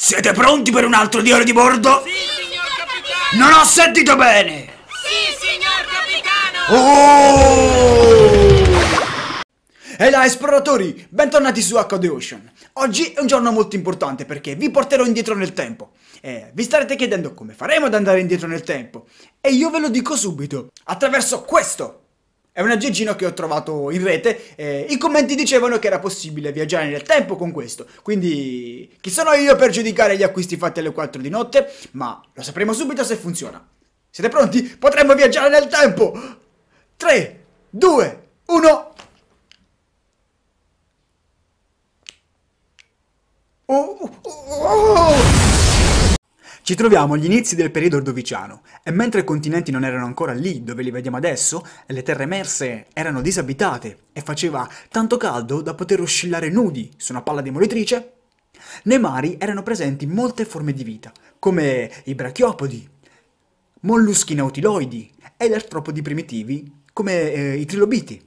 Siete pronti per un altro diario di bordo? Sì, signor capitano! Non ho sentito bene! Sì, signor capitano! Oh! E là, esploratori! Bentornati su Accode Ocean! Oggi è un giorno molto importante perché vi porterò indietro nel tempo. Eh, vi starete chiedendo come faremo ad andare indietro nel tempo. E io ve lo dico subito, attraverso questo! È un aggeggino che ho trovato in rete, eh, i commenti dicevano che era possibile viaggiare nel tempo con questo, quindi chi sono io per giudicare gli acquisti fatti alle 4 di notte, ma lo sapremo subito se funziona. Siete pronti? Potremmo viaggiare nel tempo! 3, 2, 1... Oh, oh, oh. oh! Ci troviamo agli inizi del periodo ordoviciano e mentre i continenti non erano ancora lì dove li vediamo adesso, le terre emerse erano disabitate e faceva tanto caldo da poter oscillare nudi su una palla demolitrice, nei mari erano presenti molte forme di vita, come i brachiopodi, molluschi nautiloidi ed artropodi primitivi come eh, i trilobiti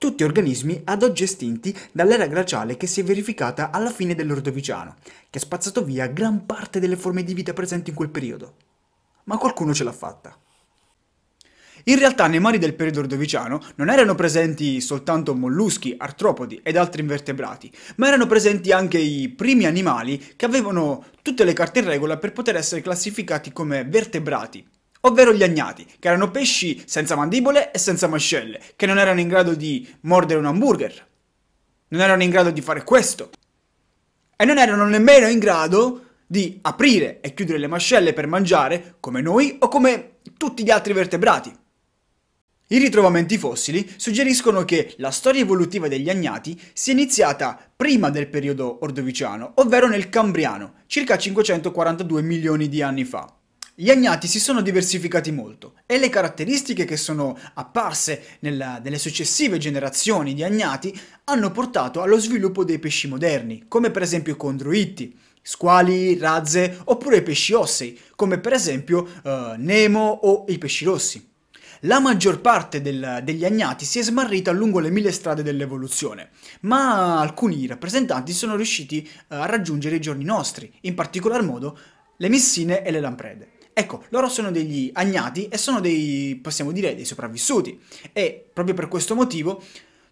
tutti organismi ad oggi estinti dall'era glaciale che si è verificata alla fine dell'Ordoviciano, che ha spazzato via gran parte delle forme di vita presenti in quel periodo. Ma qualcuno ce l'ha fatta. In realtà nei mari del periodo ordoviciano non erano presenti soltanto molluschi, artropodi ed altri invertebrati, ma erano presenti anche i primi animali che avevano tutte le carte in regola per poter essere classificati come vertebrati, ovvero gli agnati, che erano pesci senza mandibole e senza mascelle, che non erano in grado di mordere un hamburger, non erano in grado di fare questo, e non erano nemmeno in grado di aprire e chiudere le mascelle per mangiare, come noi o come tutti gli altri vertebrati. I ritrovamenti fossili suggeriscono che la storia evolutiva degli agnati sia iniziata prima del periodo ordoviciano, ovvero nel Cambriano, circa 542 milioni di anni fa. Gli agnati si sono diversificati molto e le caratteristiche che sono apparse nella, nelle successive generazioni di agnati hanno portato allo sviluppo dei pesci moderni, come per esempio i condroitti, squali, razze oppure i pesci ossei, come per esempio eh, Nemo o i pesci rossi. La maggior parte del, degli agnati si è smarrita lungo le mille strade dell'evoluzione, ma alcuni rappresentanti sono riusciti eh, a raggiungere i giorni nostri, in particolar modo le missine e le lamprede. Ecco, loro sono degli agnati e sono dei, possiamo dire, dei sopravvissuti. E proprio per questo motivo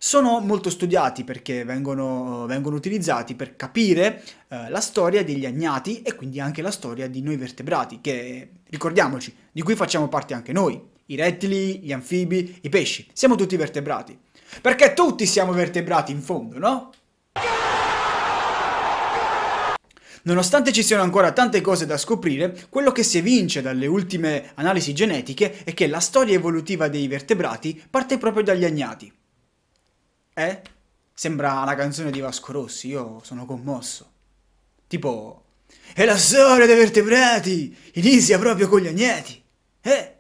sono molto studiati perché vengono, vengono utilizzati per capire eh, la storia degli agnati e quindi anche la storia di noi vertebrati, che ricordiamoci, di cui facciamo parte anche noi, i rettili, gli anfibi, i pesci, siamo tutti vertebrati. Perché tutti siamo vertebrati in fondo, no? Nonostante ci siano ancora tante cose da scoprire, quello che si evince dalle ultime analisi genetiche è che la storia evolutiva dei vertebrati parte proprio dagli agnati. Eh? Sembra la canzone di Vasco Rossi, io sono commosso. Tipo... E la storia dei vertebrati inizia proprio con gli agnati. Eh?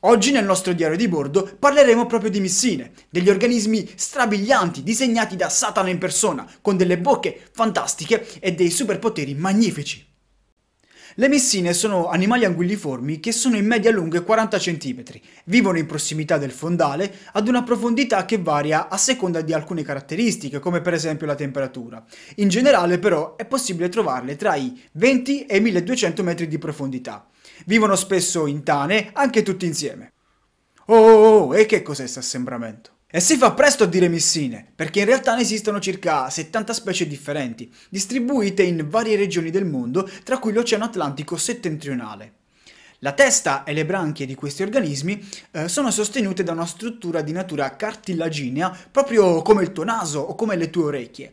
Oggi nel nostro diario di bordo parleremo proprio di missine, degli organismi strabilianti disegnati da Satana in persona, con delle bocche fantastiche e dei superpoteri magnifici. Le missine sono animali anguilliformi che sono in media lunghe 40 cm, vivono in prossimità del fondale ad una profondità che varia a seconda di alcune caratteristiche come per esempio la temperatura. In generale però è possibile trovarle tra i 20 e i 1200 metri di profondità vivono spesso in tane, anche tutti insieme. Oh, oh, oh e che cos'è questo assembramento? E si fa presto a dire missine, perché in realtà ne esistono circa 70 specie differenti, distribuite in varie regioni del mondo, tra cui l'Oceano Atlantico settentrionale. La testa e le branchie di questi organismi eh, sono sostenute da una struttura di natura cartilaginea, proprio come il tuo naso o come le tue orecchie.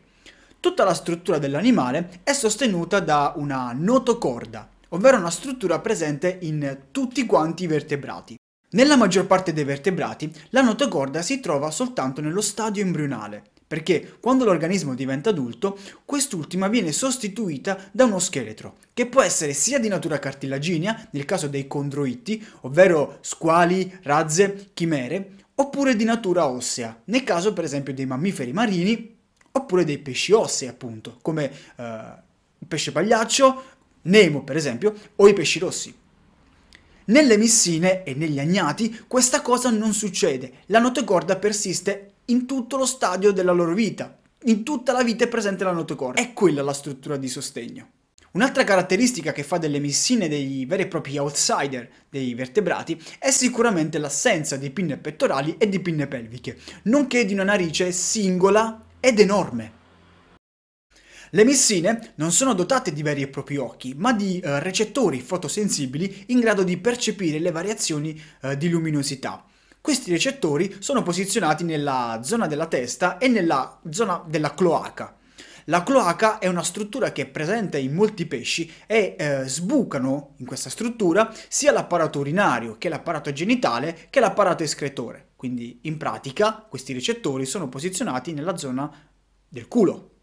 Tutta la struttura dell'animale è sostenuta da una notocorda, ovvero una struttura presente in tutti quanti i vertebrati. Nella maggior parte dei vertebrati la notocorda si trova soltanto nello stadio embrionale, perché quando l'organismo diventa adulto, quest'ultima viene sostituita da uno scheletro, che può essere sia di natura cartilaginea, nel caso dei condroitti, ovvero squali, razze, chimere, oppure di natura ossea, nel caso per esempio dei mammiferi marini, oppure dei pesci ossei appunto, come eh, il pesce pagliaccio, Nemo per esempio, o i pesci rossi. Nelle missine e negli agnati questa cosa non succede, la notocorda persiste in tutto lo stadio della loro vita, in tutta la vita è presente la notocorda, è quella la struttura di sostegno. Un'altra caratteristica che fa delle missine dei veri e propri outsider dei vertebrati è sicuramente l'assenza di pinne pettorali e di pinne pelviche, nonché di una narice singola ed enorme. Le missine non sono dotate di veri e propri occhi, ma di eh, recettori fotosensibili in grado di percepire le variazioni eh, di luminosità. Questi recettori sono posizionati nella zona della testa e nella zona della cloaca. La cloaca è una struttura che è presente in molti pesci e eh, sbucano in questa struttura sia l'apparato urinario che l'apparato genitale che l'apparato escretore. Quindi in pratica questi recettori sono posizionati nella zona del culo.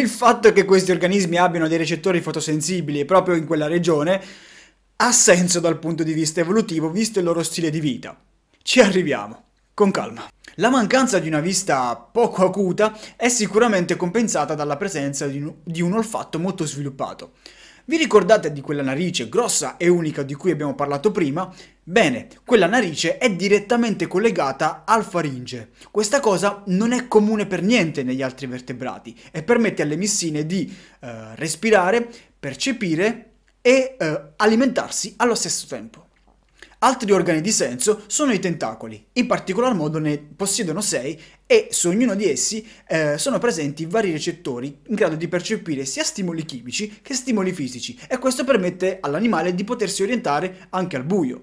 il fatto che questi organismi abbiano dei recettori fotosensibili proprio in quella regione ha senso dal punto di vista evolutivo, visto il loro stile di vita. Ci arriviamo, con calma. La mancanza di una vista poco acuta è sicuramente compensata dalla presenza di un, di un olfatto molto sviluppato. Vi ricordate di quella narice grossa e unica di cui abbiamo parlato prima? Bene, quella narice è direttamente collegata al faringe. Questa cosa non è comune per niente negli altri vertebrati e permette alle missine di eh, respirare, percepire e eh, alimentarsi allo stesso tempo. Altri organi di senso sono i tentacoli, in particolar modo ne possiedono 6 e su ognuno di essi eh, sono presenti vari recettori in grado di percepire sia stimoli chimici che stimoli fisici e questo permette all'animale di potersi orientare anche al buio.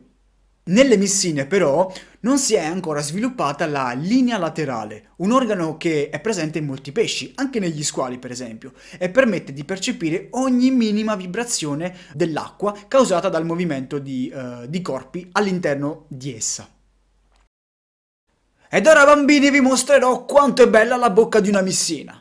Nelle missine però non si è ancora sviluppata la linea laterale, un organo che è presente in molti pesci, anche negli squali per esempio, e permette di percepire ogni minima vibrazione dell'acqua causata dal movimento di, uh, di corpi all'interno di essa. Ed ora bambini vi mostrerò quanto è bella la bocca di una missina.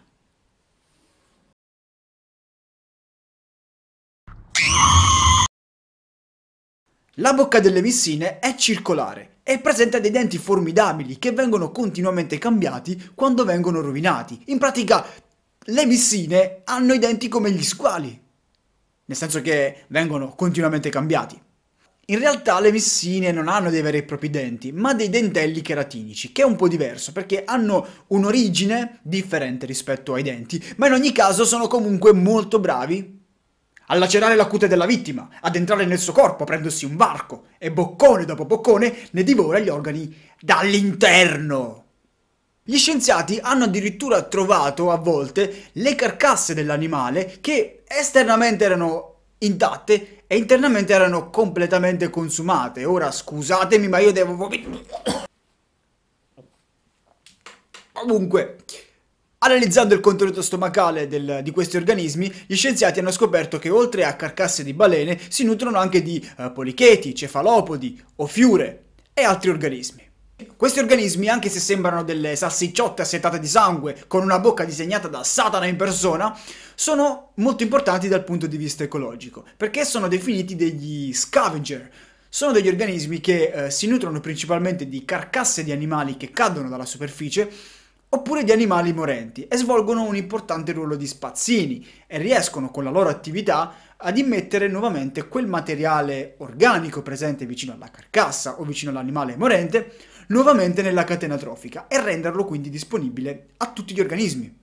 La bocca delle missine è circolare e presenta dei denti formidabili che vengono continuamente cambiati quando vengono rovinati. In pratica, le missine hanno i denti come gli squali, nel senso che vengono continuamente cambiati. In realtà le missine non hanno dei veri e propri denti, ma dei dentelli cheratinici, che è un po' diverso perché hanno un'origine differente rispetto ai denti, ma in ogni caso sono comunque molto bravi a lacerare la cute della vittima, ad entrare nel suo corpo, aprendosi un varco, e boccone dopo boccone ne divora gli organi dall'interno. Gli scienziati hanno addirittura trovato a volte le carcasse dell'animale che esternamente erano intatte e internamente erano completamente consumate. Ora scusatemi ma io devo... Comunque, Analizzando il contenuto stomacale del, di questi organismi, gli scienziati hanno scoperto che oltre a carcasse di balene si nutrono anche di eh, policheti, cefalopodi, ofiure e altri organismi. Questi organismi, anche se sembrano delle salsicciotte assetate di sangue con una bocca disegnata da Satana in persona, sono molto importanti dal punto di vista ecologico, perché sono definiti degli scavenger, sono degli organismi che eh, si nutrono principalmente di carcasse di animali che cadono dalla superficie oppure di animali morenti e svolgono un importante ruolo di spazzini e riescono con la loro attività ad immettere nuovamente quel materiale organico presente vicino alla carcassa o vicino all'animale morente nuovamente nella catena trofica e renderlo quindi disponibile a tutti gli organismi.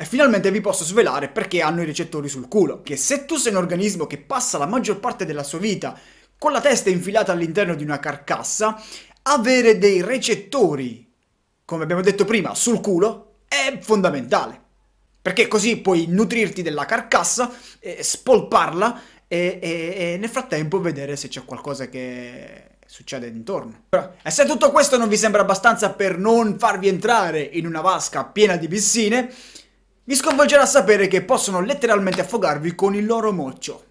E finalmente vi posso svelare perché hanno i recettori sul culo, che se tu sei un organismo che passa la maggior parte della sua vita con la testa infilata all'interno di una carcassa, avere dei recettori come abbiamo detto prima, sul culo, è fondamentale. Perché così puoi nutrirti della carcassa, eh, spolparla e, e, e nel frattempo vedere se c'è qualcosa che succede intorno. Però, e se tutto questo non vi sembra abbastanza per non farvi entrare in una vasca piena di piscine, vi sconvolgerà sapere che possono letteralmente affogarvi con il loro moccio.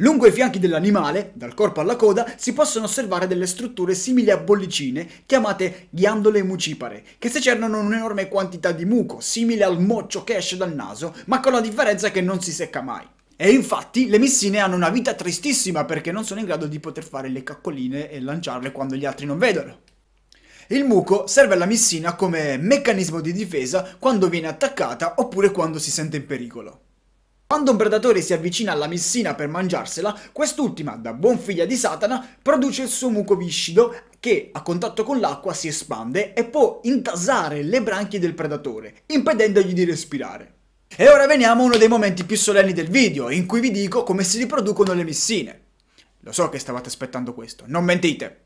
Lungo i fianchi dell'animale, dal corpo alla coda, si possono osservare delle strutture simili a bollicine chiamate ghiandole mucipare, che secernono un'enorme quantità di muco, simile al moccio che esce dal naso, ma con la differenza che non si secca mai. E infatti le missine hanno una vita tristissima perché non sono in grado di poter fare le caccoline e lanciarle quando gli altri non vedono. Il muco serve alla missina come meccanismo di difesa quando viene attaccata oppure quando si sente in pericolo. Quando un predatore si avvicina alla missina per mangiarsela, quest'ultima, da buon figlia di Satana, produce il suo muco viscido che a contatto con l'acqua si espande e può intasare le branchie del predatore, impedendogli di respirare. E ora veniamo a uno dei momenti più solenni del video, in cui vi dico come si riproducono le missine. Lo so che stavate aspettando questo, non mentite!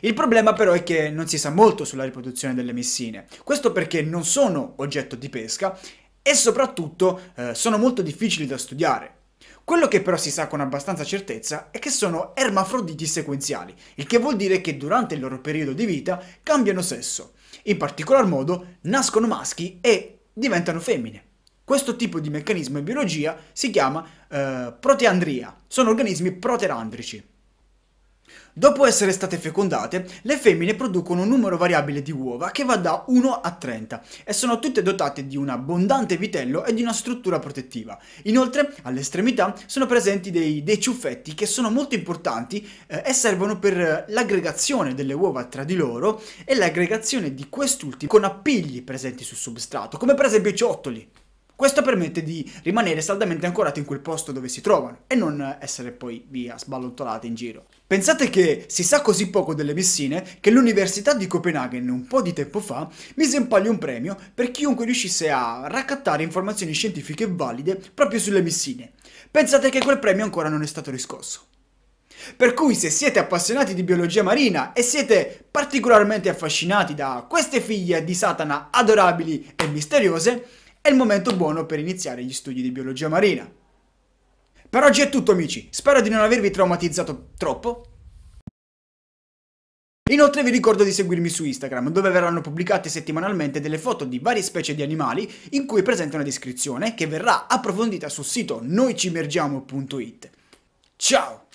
Il problema però è che non si sa molto sulla riproduzione delle missine, questo perché non sono oggetto di pesca e soprattutto eh, sono molto difficili da studiare. Quello che però si sa con abbastanza certezza è che sono ermafroditi sequenziali, il che vuol dire che durante il loro periodo di vita cambiano sesso. In particolar modo nascono maschi e diventano femmine. Questo tipo di meccanismo in biologia si chiama eh, proteandria, sono organismi proteandrici. Dopo essere state fecondate, le femmine producono un numero variabile di uova che va da 1 a 30 e sono tutte dotate di un abbondante vitello e di una struttura protettiva. Inoltre, alle estremità sono presenti dei, dei ciuffetti che sono molto importanti eh, e servono per eh, l'aggregazione delle uova tra di loro e l'aggregazione di quest'ultimo con appigli presenti sul substrato, come per esempio i ciottoli. Questo permette di rimanere saldamente ancorati in quel posto dove si trovano e non essere poi via sballottolati in giro. Pensate che si sa così poco delle missine che l'Università di Copenaghen un po' di tempo fa mise in palio un premio per chiunque riuscisse a raccattare informazioni scientifiche valide proprio sulle missine. Pensate che quel premio ancora non è stato riscosso. Per cui se siete appassionati di biologia marina e siete particolarmente affascinati da queste figlie di Satana adorabili e misteriose, è il momento buono per iniziare gli studi di biologia marina. Per oggi è tutto amici, spero di non avervi traumatizzato troppo. Inoltre vi ricordo di seguirmi su Instagram, dove verranno pubblicate settimanalmente delle foto di varie specie di animali, in cui è presente una descrizione che verrà approfondita sul sito noicimergiamo.it. Ciao!